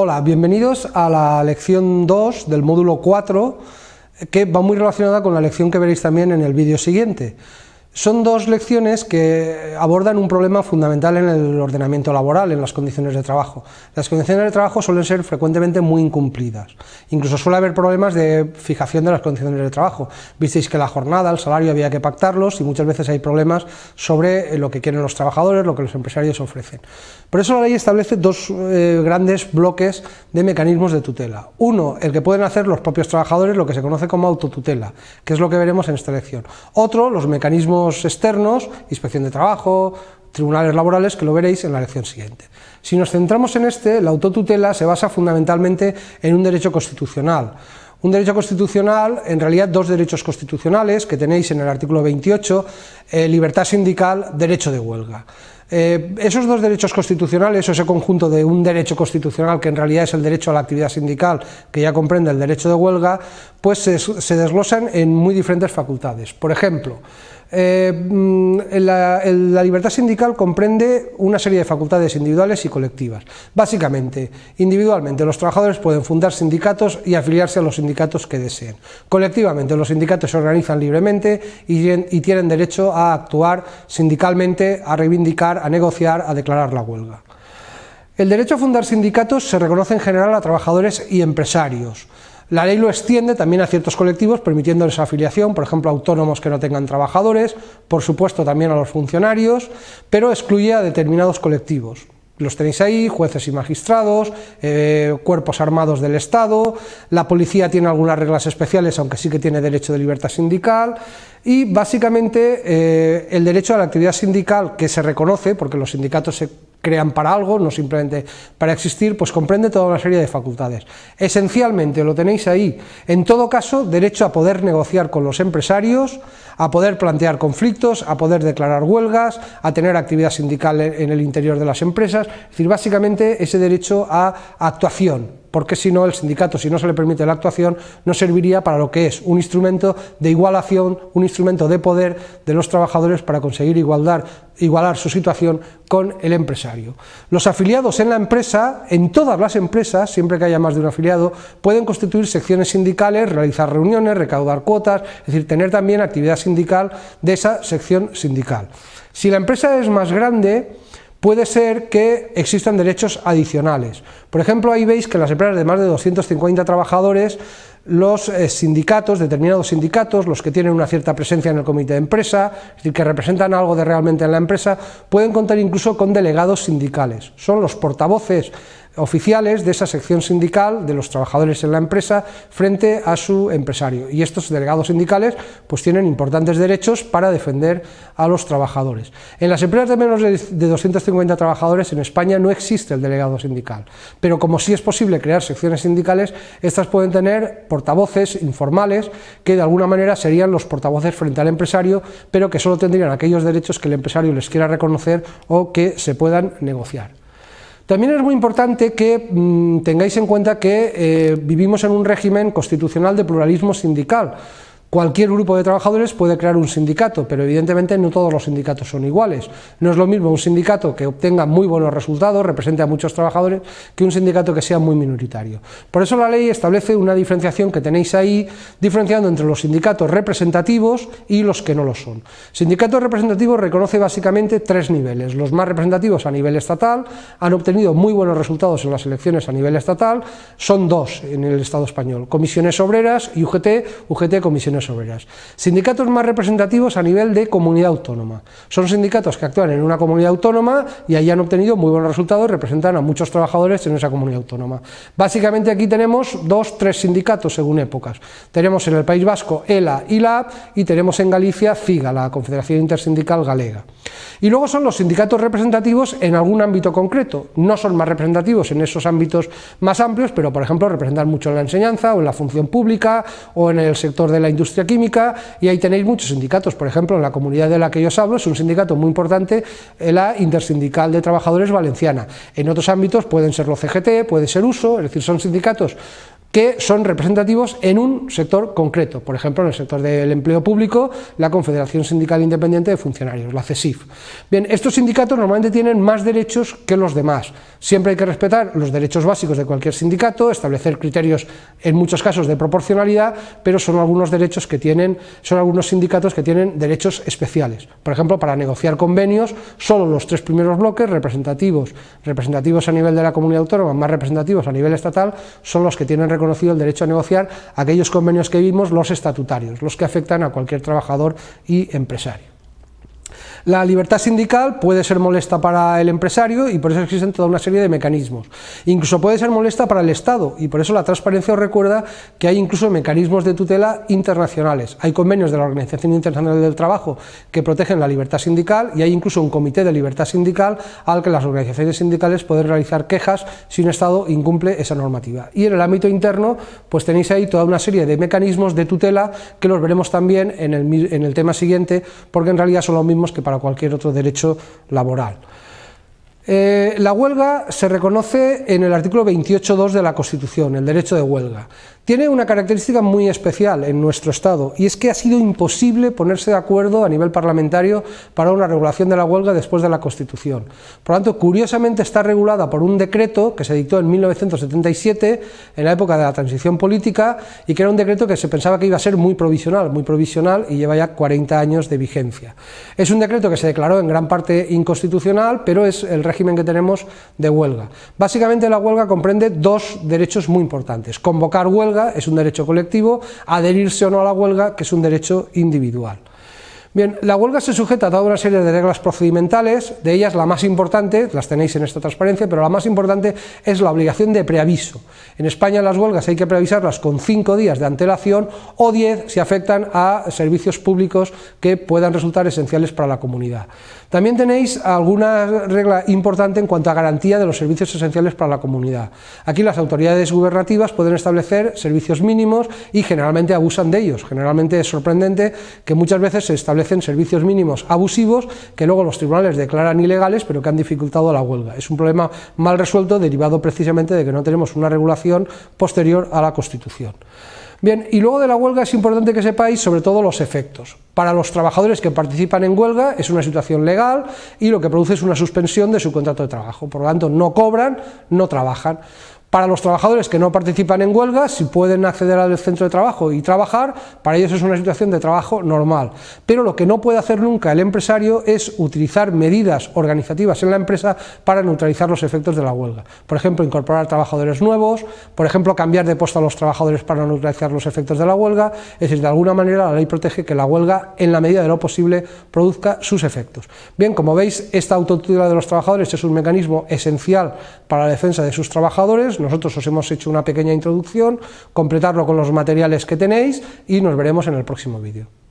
Hola, bienvenidos a la lección 2 del módulo 4, que va muy relacionada con la lección que veréis también en el vídeo siguiente. Son dos lecciones que abordan un problema fundamental en el ordenamiento laboral, en las condiciones de trabajo. Las condiciones de trabajo suelen ser frecuentemente muy incumplidas. Incluso suele haber problemas de fijación de las condiciones de trabajo. Visteis que la jornada, el salario había que pactarlos y muchas veces hay problemas sobre eh, lo que quieren los trabajadores, lo que los empresarios ofrecen. Por eso la ley establece dos eh, grandes bloques de mecanismos de tutela. Uno, el que pueden hacer los propios trabajadores, lo que se conoce como autotutela, que es lo que veremos en esta lección. Otro, los mecanismos externos, inspección de trabajo, tribunales laborales, que lo veréis en la lección siguiente. Si nos centramos en este, la autotutela se basa fundamentalmente en un derecho constitucional. Un derecho constitucional, en realidad dos derechos constitucionales que tenéis en el artículo 28, eh, libertad sindical, derecho de huelga. Eh, esos dos derechos constitucionales, o ese conjunto de un derecho constitucional que en realidad es el derecho a la actividad sindical, que ya comprende el derecho de huelga, pues se, se desglosan en muy diferentes facultades. Por ejemplo, eh, mm, la, libertad sindical comprende una serie de facultades individuales y colectivas. Básicamente, individualmente, los trabajadores pueden fundar sindicatos y afiliarse a los sindicatos que deseen. Colectivamente, los sindicatos se organizan libremente y tienen derecho a actuar sindicalmente, a reivindicar, a negociar, a declarar la huelga. El derecho a fundar sindicatos se reconoce en general a trabajadores y empresarios. La ley lo extiende también a ciertos colectivos, permitiéndoles afiliación, por ejemplo, a autónomos que no tengan trabajadores, por supuesto también a los funcionarios, pero excluye a determinados colectivos. Los tenéis ahí, jueces y magistrados, eh, cuerpos armados del Estado, la policía tiene algunas reglas especiales, aunque sí que tiene derecho de libertad sindical, y básicamente eh, el derecho a la actividad sindical que se reconoce, porque los sindicatos se crean para algo, no simplemente para existir, pues comprende toda una serie de facultades. Esencialmente lo tenéis ahí. En todo caso, derecho a poder negociar con los empresarios, a poder plantear conflictos, a poder declarar huelgas, a tener actividad sindical en el interior de las empresas. Es decir, básicamente ese derecho a actuación, porque si no, el sindicato, si no se le permite la actuación, no serviría para lo que es un instrumento de igualación, un instrumento de poder de los trabajadores para conseguir igualar su situación con el empresario. Los afiliados en la empresa, en todas las empresas, siempre que haya más de un afiliado, pueden constituir secciones sindicales, realizar reuniones, recaudar cuotas, es decir, tener también actividad sindical de esa sección sindical. Si la empresa es más grande, puede ser que existan derechos adicionales. Por ejemplo, ahí veis que las empresas de más de 250 trabajadores los eh, sindicatos, determinados sindicatos, los que tienen una cierta presencia en el comité de empresa, es decir, que representan algo de realmente en la empresa, pueden contar incluso con delegados sindicales. Son los portavoces oficiales de esa sección sindical de los trabajadores en la empresa frente a su empresario. Y estos delegados sindicales pues tienen importantes derechos para defender a los trabajadores. En las empresas de menos de 250 trabajadores en España no existe el delegado sindical, pero como sí es posible crear secciones sindicales, estas pueden tener portavoces informales que de alguna manera serían los portavoces frente al empresario, pero que solo tendrían aquellos derechos que el empresario les quiera reconocer o que se puedan negociar. También es muy importante que mm, tengáis en cuenta que eh, vivimos en un régimen constitucional de pluralismo sindical. Cualquier grupo de trabajadores puede crear un sindicato, pero evidentemente no todos los sindicatos son iguales. No es lo mismo un sindicato que obtenga muy buenos resultados, represente a muchos trabajadores, que un sindicato que sea muy minoritario. Por eso la ley establece una diferenciación que tenéis ahí, diferenciando entre los sindicatos representativos y los que no lo son. Sindicatos representativos reconoce básicamente tres niveles. Los más representativos a nivel estatal han obtenido muy buenos resultados en las elecciones a nivel estatal. Son dos en el Estado español, comisiones obreras y UGT, UGT comisiones comisiones obreras. Sindicatos más representativos a nivel de comunidad autónoma. Son sindicatos que actúan en una comunidad autónoma y ahí han obtenido muy buenos resultados, representan a muchos trabajadores en esa comunidad autónoma. Básicamente aquí tenemos dos, tres sindicatos según épocas. Tenemos en el País Vasco ELA y LAB y tenemos en Galicia FIGA, la Confederación Intersindical Galega. Y luego son los sindicatos representativos en algún ámbito concreto. No son más representativos en esos ámbitos más amplios, pero por ejemplo representan mucho en la enseñanza o en la función pública o en el sector de la industria química y ahí tenéis muchos sindicatos. Por ejemplo, en la comunidad de la que yo os hablo es un sindicato muy importante, eh, la Intersindical de Trabajadores Valenciana. En otros ámbitos pueden ser los CGT, puede ser USO, es decir, son sindicatos que son representativos en un sector concreto, por ejemplo, en el sector del empleo público, la Confederación Sindical Independiente de Funcionarios, la CESIF. Bien, estos sindicatos normalmente tienen más derechos que los demás. Siempre hay que respetar los derechos básicos de cualquier sindicato, establecer criterios en muchos casos de proporcionalidad, pero son algunos derechos que tienen, son algunos sindicatos que tienen derechos especiales. Por ejemplo, para negociar convenios, solo los tres primeros bloques representativos, representativos a nivel de la comunidad autónoma, más representativos a nivel estatal, son los que tienen reconocimiento conocido el derecho a negociar aquellos convenios que vimos, los estatutarios, los que afectan a cualquier trabajador y empresario. La libertad sindical puede ser molesta para el empresario y por eso existen toda una serie de mecanismos. Incluso puede ser molesta para el Estado y por eso la transparencia os recuerda que hay incluso mecanismos de tutela internacionales. Hay convenios de la Organización Internacional del Trabajo que protegen la libertad sindical y hay incluso un comité de libertad sindical al que las organizaciones sindicales pueden realizar quejas si un Estado incumple esa normativa. Y en el ámbito interno, pues tenéis ahí toda una serie de mecanismos de tutela que los veremos también en el, en el tema siguiente porque en realidad son los mismos que para cualquier otro derecho laboral. Eh, la huelga se reconoce en el artículo 28.2 de la Constitución, el derecho de huelga tiene una característica muy especial en nuestro Estado y es que ha sido imposible ponerse de acuerdo a nivel parlamentario para una regulación de la huelga después de la Constitución. Por lo tanto, curiosamente está regulada por un decreto que se dictó en 1977, en la época de la transición política, y que era un decreto que se pensaba que iba a ser muy provisional, muy provisional y lleva ya 40 años de vigencia. Es un decreto que se declaró en gran parte inconstitucional, pero es el régimen que tenemos de huelga. Básicamente la huelga comprende dos derechos muy importantes, convocar huelga es un derecho colectivo, adherirse o no a la huelga, que es un derecho individual. Bien, la huelga se sujeta a toda una serie de reglas procedimentales, de ellas la más importante, las tenéis en esta transparencia, pero la más importante es la obligación de preaviso. En España las huelgas hay que preavisarlas con cinco días de antelación o diez si afectan a servicios públicos que puedan resultar esenciales para la comunidad. También tenéis alguna regla importante en cuanto a garantía de los servicios esenciales para la comunidad. Aquí las autoridades gubernativas pueden establecer servicios mínimos y generalmente abusan de ellos. Generalmente es sorprendente que muchas veces se establecen servicios mínimos abusivos que luego los tribunales declaran ilegales pero que han dificultado la huelga. Es un problema mal resuelto derivado precisamente de que no tenemos una regulación posterior a la Constitución. Bien, y luego de la huelga es importante que sepáis sobre todo los efectos. Para los trabajadores que participan en huelga es una situación legal y lo que produce es una suspensión de su contrato de trabajo. Por lo tanto, no cobran, no trabajan. Para los trabajadores que no participan en huelgas, si pueden acceder al centro de trabajo y trabajar, para ellos es una situación de trabajo normal. Pero lo que no puede hacer nunca el empresario es utilizar medidas organizativas en la empresa para neutralizar los efectos de la huelga. Por ejemplo, incorporar trabajadores nuevos, por ejemplo, cambiar de puesto a los trabajadores para neutralizar los efectos de la huelga. Es decir, de alguna manera la ley protege que la huelga, en la medida de lo posible, produzca sus efectos. Bien, como veis, esta autotutela de los trabajadores es un mecanismo esencial para la defensa de sus trabajadores nosotros os hemos hecho una pequeña introducción, completarlo con los materiales que tenéis y nos veremos en el próximo vídeo.